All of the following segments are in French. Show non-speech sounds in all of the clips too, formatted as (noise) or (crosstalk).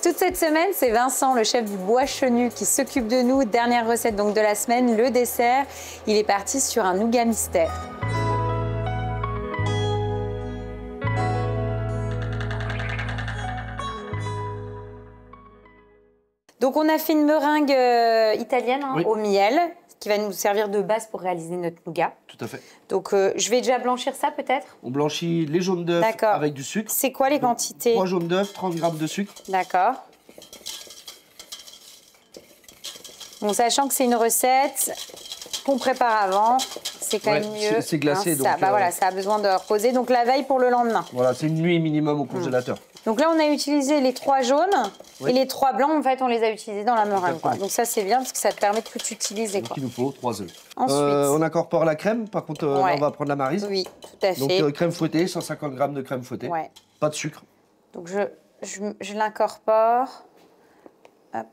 Toute cette semaine, c'est Vincent, le chef du bois chenu, qui s'occupe de nous. Dernière recette donc de la semaine, le dessert. Il est parti sur un nougat mystère. Donc on a fait une meringue euh, italienne hein, au miel qui va nous servir de base pour réaliser notre nougat. Tout à fait. Donc, euh, je vais déjà blanchir ça peut-être On blanchit les jaunes d'œufs avec du sucre. C'est quoi les quantités 3 jaunes d'œufs, 30 grammes de sucre. D'accord. Bon, sachant que c'est une recette qu'on prépare avant, c'est quand mieux. C'est glacé, hein, donc. Ça, bah euh, voilà, ça a besoin de reposer. Donc la veille pour le lendemain. Voilà, c'est une nuit minimum au congélateur. Donc là, on a utilisé les trois jaunes et les trois blancs, en fait, on les a utilisés dans la meringue. Donc ça, c'est bien parce que ça te permet de tout utiliser. Donc quoi. il nous faut trois œufs. Euh, on incorpore la crème. Par contre, euh, on va prendre la marise. Oui, tout à fait. Donc crème fouettée, 150 g de crème fouettée. Pas de sucre. Donc je, je, je l'incorpore. Hop.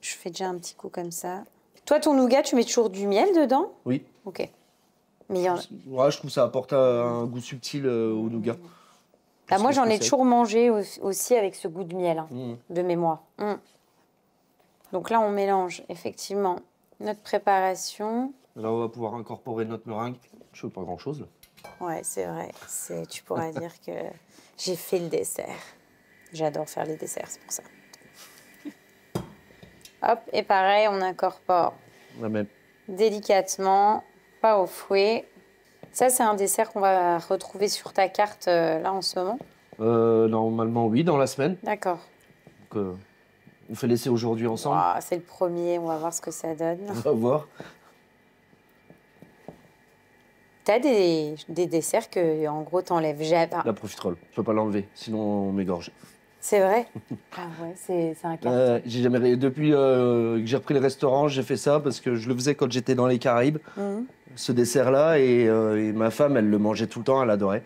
Je fais déjà un petit coup comme ça. Toi, ton nougat, tu mets toujours du miel dedans Oui. Ok. Mais ouais, je trouve que ça apporte un goût subtil euh, au nougat. Mmh. Bah, moi, j'en ai toujours mangé aussi avec ce goût de miel, hein, mmh. de mémoire. Mmh. Donc là, on mélange effectivement notre préparation. Là, on va pouvoir incorporer notre meringue. Je ne pas grand-chose. Ouais, c'est vrai. Tu pourrais (laughs) dire que j'ai fait le dessert. J'adore faire les desserts, c'est pour ça. Hop, et pareil, on incorpore délicatement, pas au fouet. Ça, c'est un dessert qu'on va retrouver sur ta carte euh, là en ce moment euh, Normalement, oui, dans la semaine. D'accord. Euh, on fait laisser aujourd'hui ensemble. c'est le premier, on va voir ce que ça donne. On va voir. T'as des, des desserts que, en gros, t'enlèves jamais. La profiterole, je peux pas l'enlever, sinon on m'égorge. C'est vrai (laughs) Ah ouais, c'est un cas. Euh, jamais... Depuis euh, que j'ai repris le restaurant, j'ai fait ça parce que je le faisais quand j'étais dans les Caraïbes, mhm. ce dessert-là. Euh, et, ma femme, elle le mangeait tout le temps, elle adorait.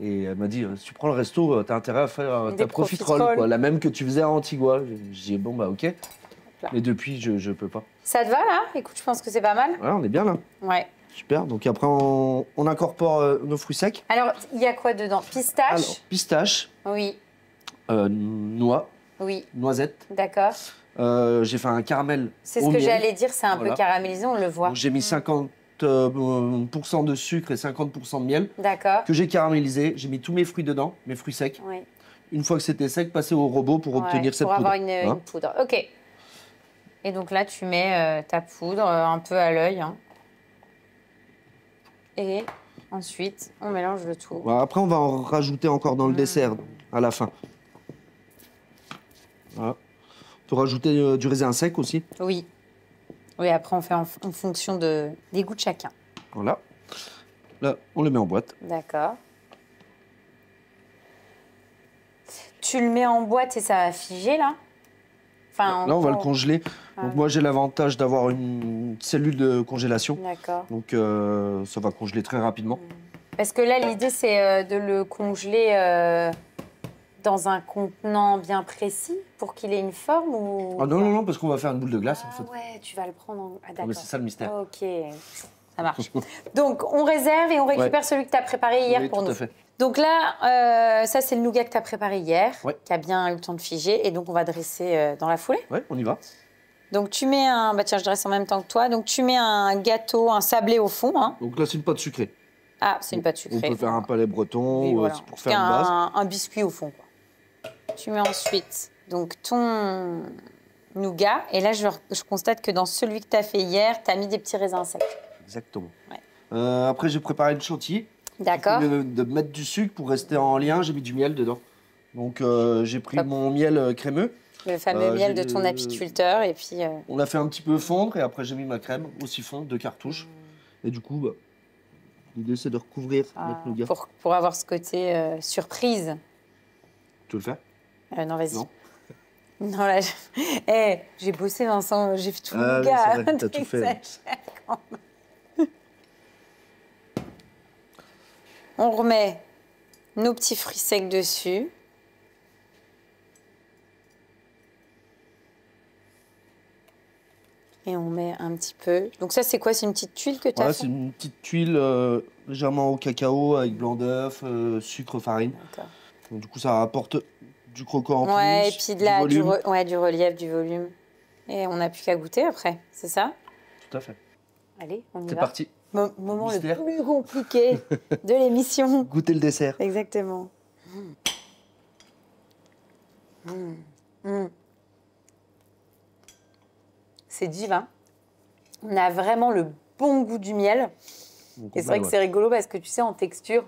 Et elle m'a dit, si tu prends le resto, t'as intérêt à faire ta profiterole, la même que tu faisais à Antigua. J'ai dit, bon, bah ok. Mais depuis, je, je peux pas. Ça te va là Écoute, je pense que c'est pas mal. Ouais, on est bien là. Ouais. Super. Donc après, on, incorpore nos fruits secs. Alors, il y a quoi dedans Pistache Alors, pistache. Oui. Euh, noix. Oui. Noisette. D'accord. Euh, j'ai fait un caramel. C'est ce que j'allais dire, c'est un peu caramélisé, on le voit. j'ai mis 50 mm. euh, de sucre et 50% de miel. D'accord. Que j'ai caramélisé. J'ai mis tous mes fruits dedans, mes fruits secs. Une fois que c'était sec, passer au robot pour obtenir cette poudre. Pour avoir une, hein poudre. OK. Et donc là, tu mets ta poudre un peu à l'œil. Hein. Et ensuite, on mélange le tout. Bah, après, on va en rajouter encore dans le mm. dessert à la fin. Voilà. Ah. On peut rajouter euh, du raisin sec aussi. Oui. Oui, après, on fait en, fonction de, des goûts de chacun. Voilà. Là, on le met en boîte. D'accord. Tu le mets en boîte et ça va figer, là là, on va le congeler. Ah. moi, j'ai l'avantage d'avoir une cellule de congélation. D'accord. Donc, euh, ça va congeler très rapidement. Parce que là, l'idée, c'est euh, de le congeler dans un contenant bien précis pour qu'il ait une forme ou... Ah non, non, non, parce qu'on va faire une boule de glace en ah fait. Ouais, tu vas le prendre en... Ah, c'est ça le mystère. Ok, ça marche. (laughs) Donc on réserve et on récupère celui que tu as préparé hier pour nous. Donc là, euh, ça c'est le nougat que tu as préparé hier, qui a bien eu le temps de figer et donc on va dresser euh, dans la foulée. Ouais, on y va. Donc tu mets un... Bah tiens, je dresse en même temps que toi. Donc tu mets un gâteau, un sablé au fond. Hein. Donc là, c'est une pâte sucrée. Ah, c'est une pâte sucrée. On peut faire un palais breton, euh, pour faire un, une base. un biscuit au fond. Quoi. Tu mets ensuite donc ton nougat. Et là, je, constate que dans celui que tu as fait hier, tu as mis des petits raisins secs. Exactement. Euh, après, j'ai préparé le chantilly. D'accord. De, mettre du sucre pour rester en lien, j'ai mis du miel dedans. Donc, euh, j'ai pris mon miel euh, crémeux. Le fameux miel de ton apiculteur. Et puis, On l'a fait un petit peu fondre et après, j'ai mis ma crème au siphon de cartouche. Et du coup, bah, l'idée, c'est de recouvrir ah, notre nougat. Pour, avoir ce côté surprise. Tu le faire euh, non, vas-y. Non. là, eh, j'ai bossé, Vincent, j'ai fait tout le ah, gars. (laughs) tout On remet nos petits fruits secs dessus. Et on met un petit peu. Donc ça, c'est quoi C'est une petite tuile que tu as c'est une petite tuile euh, légèrement au cacao avec blanc d'œuf, euh, sucre, farine. Donc, du coup, ça apporte du croquant ouais, et puis de la, du, du relief, du volume. Et on n'a plus qu'à goûter après, c'est ça Tout à fait. Allez, on y va. C'est parti. moment le plus compliqué (laughs) de l'émission. Goûter le dessert. Exactement. Mm. Mm. Mm. C'est divin. On a vraiment le bon goût du miel. et c'est vrai que c'est rigolo parce que tu sais, en texture,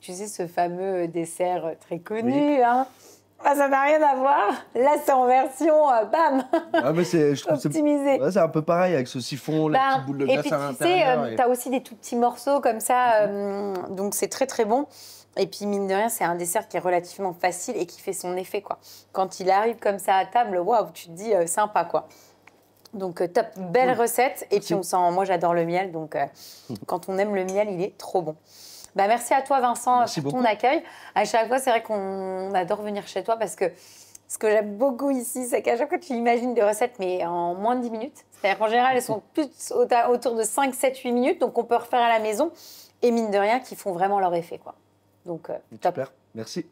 tu sais, ce fameux dessert euh, très connu, hein, ah, ça n'a rien à voir. Là, c'est en version euh, bam ah, c'est, C'est, un peu pareil avec ce siphon, la ben, petite boule de glace et puis, Tu sais, tu euh, as aussi des tout petits morceaux comme ça, mhm. euh, donc c'est très très bon. Et puis, mine de rien, c'est un dessert qui est relativement facile et qui fait son effet. quoi. Quand il arrive comme ça à table, waouh, tu te dis sympa quoi. Donc top, belle mhm. recette. Et puis on sent, moi j'adore le miel, donc (laughs) quand on aime le miel, il est trop bon. Bah, merci à toi, Vincent, pour ton accueil. À chaque fois, c'est vrai qu'on adore venir chez toi parce que ce que j'aime beaucoup ici, c'est qu'à chaque fois, tu imagines des recettes, mais en moins de 10 minutes. C'est-à-dire qu'en général, elles sont (laughs) plus autour de 5, 7, 8 minutes. Donc, on peut refaire à la maison. Et mine de rien, qui font vraiment leur effet. Quoi. Donc, euh, top. merci.